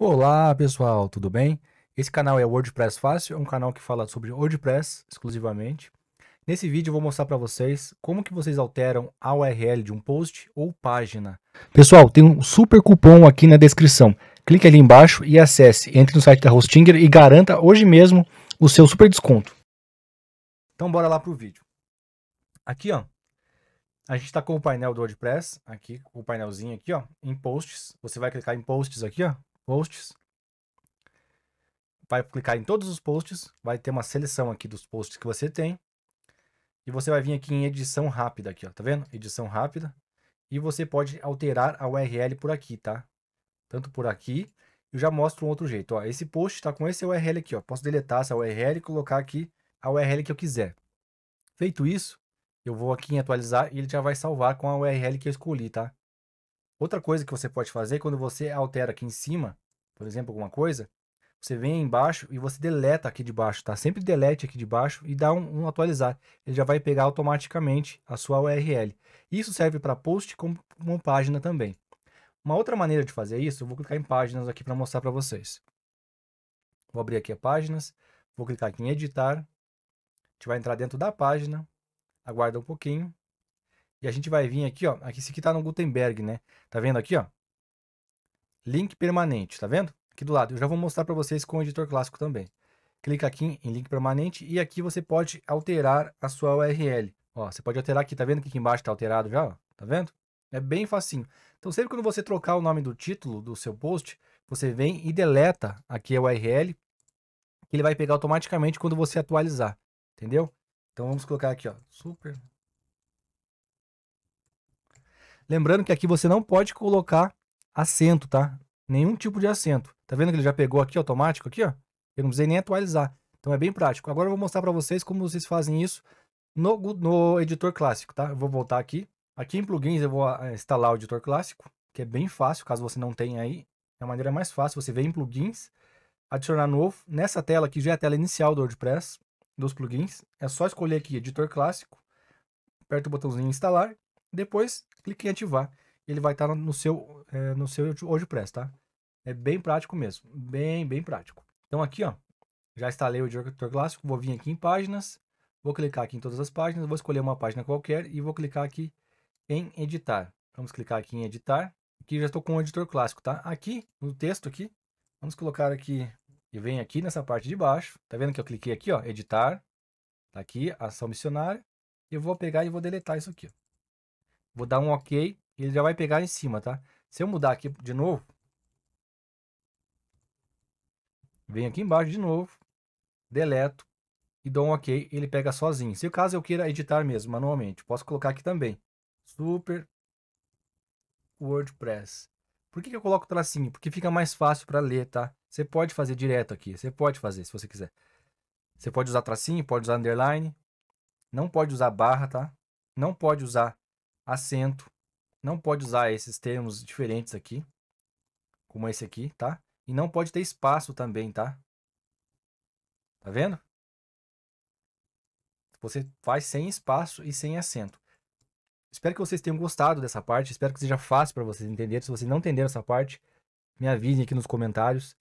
Olá pessoal, tudo bem? Esse canal é WordPress Fácil, é um canal que fala sobre WordPress exclusivamente. Nesse vídeo eu vou mostrar para vocês como que vocês alteram a URL de um post ou página. Pessoal, tem um super cupom aqui na descrição. Clique ali embaixo e acesse, entre no site da Hostinger e garanta hoje mesmo o seu super desconto. Então bora lá pro vídeo. Aqui ó, a gente está com o painel do WordPress, aqui, o painelzinho aqui, ó, em posts. Você vai clicar em posts aqui, ó, posts. Vai clicar em todos os posts, vai ter uma seleção aqui dos posts que você tem. E você vai vir aqui em edição rápida aqui, ó, tá vendo? Edição rápida. E você pode alterar a URL por aqui, tá? Tanto por aqui, eu já mostro um outro jeito, ó. Esse post está com esse URL aqui, ó. Posso deletar essa URL e colocar aqui a URL que eu quiser. Feito isso, eu vou aqui em atualizar e ele já vai salvar com a URL que eu escolhi, tá? Outra coisa que você pode fazer quando você altera aqui em cima, por exemplo, alguma coisa, você vem embaixo e você deleta aqui de baixo, tá? Sempre delete aqui de baixo e dá um, um atualizar. Ele já vai pegar automaticamente a sua URL. Isso serve para post como, como página também. Uma outra maneira de fazer isso, eu vou clicar em páginas aqui para mostrar para vocês. Vou abrir aqui a páginas, vou clicar aqui em editar. A gente vai entrar dentro da página, aguarda um pouquinho. E a gente vai vir aqui, ó, aqui, esse aqui tá no Gutenberg, né? Tá vendo aqui, ó? Link permanente, tá vendo? aqui do lado. Eu já vou mostrar para vocês com o editor clássico também. Clica aqui em link permanente e aqui você pode alterar a sua URL. Ó, você pode alterar aqui, tá vendo que aqui embaixo está alterado já? tá vendo? É bem facinho. Então, sempre quando você trocar o nome do título do seu post, você vem e deleta aqui a URL, que ele vai pegar automaticamente quando você atualizar, entendeu? Então, vamos colocar aqui, ó, super. Lembrando que aqui você não pode colocar acento, tá? nenhum tipo de assento. Tá vendo que ele já pegou aqui automático aqui, ó? Eu não precisei nem atualizar. Então é bem prático. Agora eu vou mostrar para vocês como vocês fazem isso no, no editor clássico, tá? Eu vou voltar aqui. Aqui em plugins eu vou ah, instalar o editor clássico, que é bem fácil, caso você não tenha aí. É a maneira mais fácil, você vem em plugins, adicionar novo. Nessa tela aqui já é a tela inicial do WordPress, dos plugins. É só escolher aqui editor clássico, aperta o botãozinho instalar, depois clique em ativar ele vai estar tá no seu é, no seu WordPress, tá? É bem prático mesmo, bem, bem prático. Então aqui, ó, já instalei o editor clássico, vou vir aqui em páginas, vou clicar aqui em todas as páginas, vou escolher uma página qualquer e vou clicar aqui em editar. Vamos clicar aqui em editar. Aqui já estou com o editor clássico, tá? Aqui, no texto aqui, vamos colocar aqui, e vem aqui nessa parte de baixo, tá vendo que eu cliquei aqui, ó, editar, tá aqui, ação missionária, eu vou pegar e vou deletar isso aqui. Vou dar um ok ele já vai pegar em cima, tá? Se eu mudar aqui de novo, venho aqui embaixo de novo, deleto e dou um OK, ele pega sozinho. Se o caso eu queira editar mesmo, manualmente, posso colocar aqui também. Super WordPress. Por que, que eu coloco tracinho? Porque fica mais fácil para ler, tá? Você pode fazer direto aqui, você pode fazer se você quiser. Você pode usar tracinho, pode usar underline, não pode usar barra, tá? Não pode usar acento, não pode usar esses termos diferentes aqui, como esse aqui, tá? E não pode ter espaço também, tá? Tá vendo? Você faz sem espaço e sem acento. Espero que vocês tenham gostado dessa parte. Espero que seja fácil para vocês entenderem. Se vocês não entenderam essa parte, me avisem aqui nos comentários.